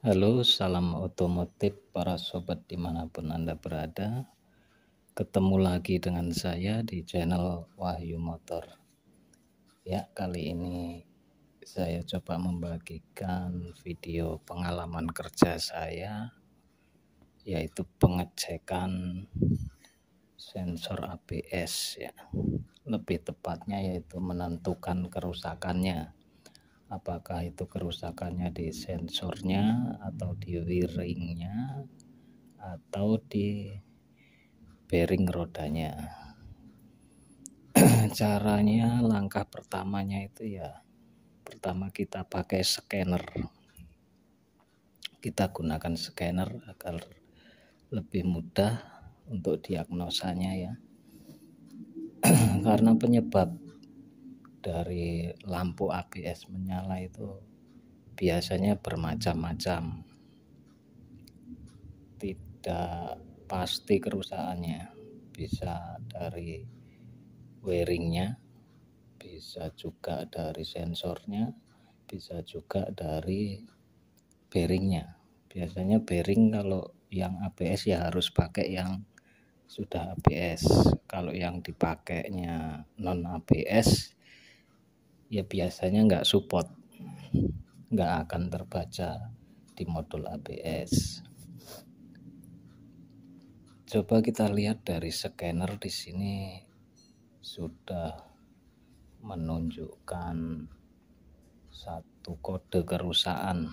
Halo, salam otomotif para sobat dimanapun Anda berada. Ketemu lagi dengan saya di channel Wahyu Motor. Ya, kali ini saya coba membagikan video pengalaman kerja saya, yaitu pengecekan sensor ABS ya. Lebih tepatnya yaitu menentukan kerusakannya apakah itu kerusakannya di sensornya atau di wiringnya atau di bearing rodanya caranya langkah pertamanya itu ya pertama kita pakai scanner kita gunakan scanner agar lebih mudah untuk diagnosanya ya karena penyebab dari lampu ABS menyala itu biasanya bermacam-macam tidak pasti kerusakannya bisa dari wearingnya bisa juga dari sensornya bisa juga dari bearingnya biasanya bearing kalau yang ABS ya harus pakai yang sudah ABS kalau yang dipakainya non ABS ya biasanya nggak support nggak akan terbaca di modul ABS coba kita lihat dari scanner di sini sudah menunjukkan satu kode kerusakan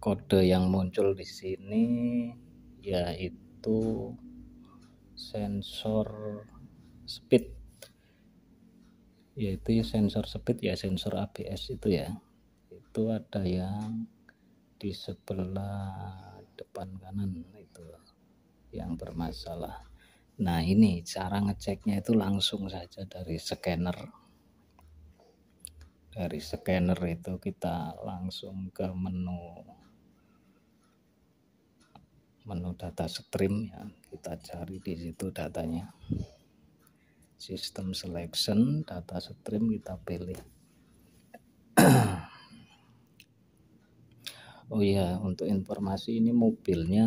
kode yang muncul di sini yaitu sensor speed yaitu ya sensor speed ya sensor ABS itu ya itu ada yang di sebelah depan kanan itu yang bermasalah nah ini cara ngeceknya itu langsung saja dari scanner dari scanner itu kita langsung ke menu menu data stream ya kita cari di situ datanya sistem selection data stream kita pilih Oh ya untuk informasi ini mobilnya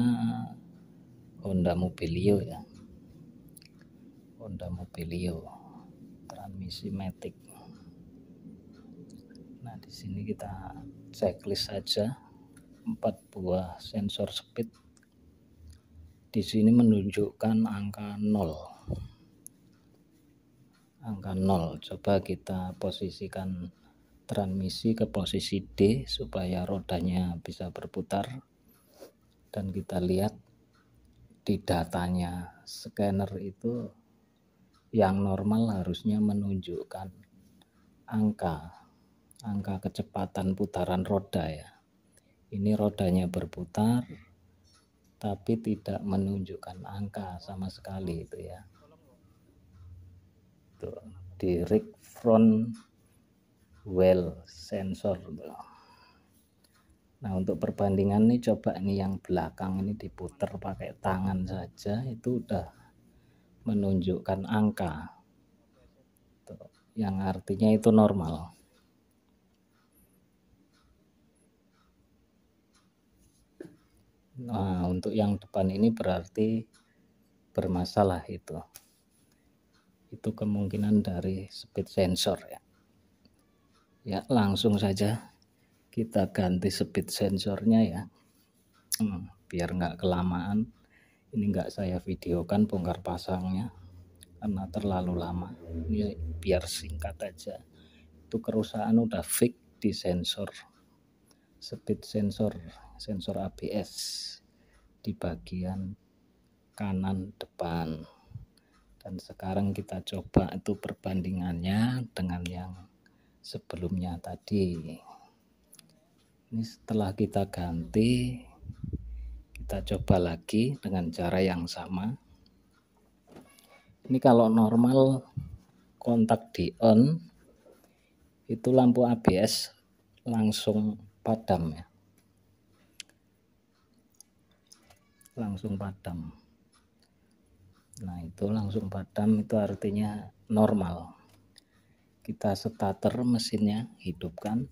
Honda Mobilio ya Honda Mobilio transmisi matic nah di sini kita checklist saja empat buah sensor speed di sini menunjukkan angka 0 angka 0 coba kita posisikan transmisi ke posisi D supaya rodanya bisa berputar dan kita lihat di datanya scanner itu yang normal harusnya menunjukkan angka angka kecepatan putaran roda ya ini rodanya berputar tapi tidak menunjukkan angka sama sekali itu ya tuh, di rig front well sensor nah untuk perbandingan nih coba ini yang belakang ini diputer pakai tangan saja itu udah menunjukkan angka tuh, yang artinya itu normal Nah, nah, untuk yang depan ini berarti bermasalah itu. Itu kemungkinan dari speed sensor ya. Ya, langsung saja kita ganti speed sensornya ya. Hmm, biar nggak kelamaan. Ini nggak saya videokan bongkar pasangnya karena terlalu lama. Ini biar singkat aja. Itu kerusakan udah fix di sensor speed sensor sensor ABS di bagian kanan depan dan sekarang kita coba itu perbandingannya dengan yang sebelumnya tadi ini setelah kita ganti kita coba lagi dengan cara yang sama ini kalau normal kontak di on itu lampu ABS langsung padam ya langsung padam nah itu langsung padam itu artinya normal kita starter mesinnya hidupkan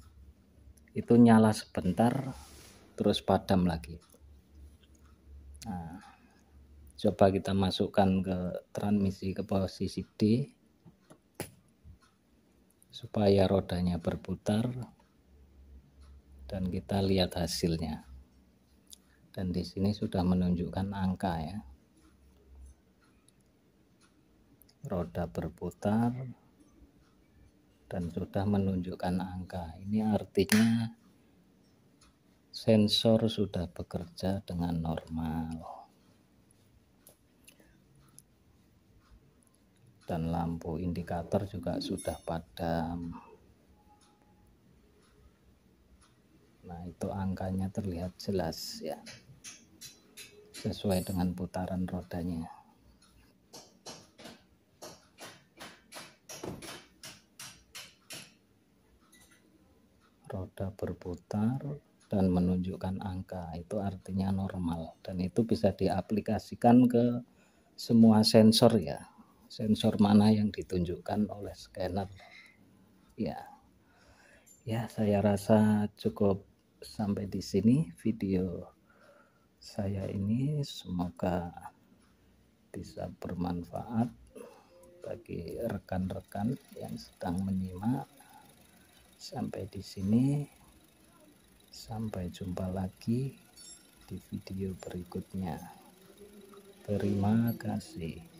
itu nyala sebentar terus padam lagi nah, coba kita masukkan ke transmisi ke posisi D supaya rodanya berputar dan kita lihat hasilnya dan di sini sudah menunjukkan angka ya roda berputar dan sudah menunjukkan angka ini artinya sensor sudah bekerja dengan normal dan lampu indikator juga sudah padam nah itu angkanya terlihat jelas ya sesuai dengan putaran rodanya roda berputar dan menunjukkan angka itu artinya normal dan itu bisa diaplikasikan ke semua sensor ya sensor mana yang ditunjukkan oleh scanner ya ya saya rasa cukup sampai di sini video saya ini semoga bisa bermanfaat bagi rekan-rekan yang sedang menyimak sampai di sini sampai jumpa lagi di video berikutnya terima kasih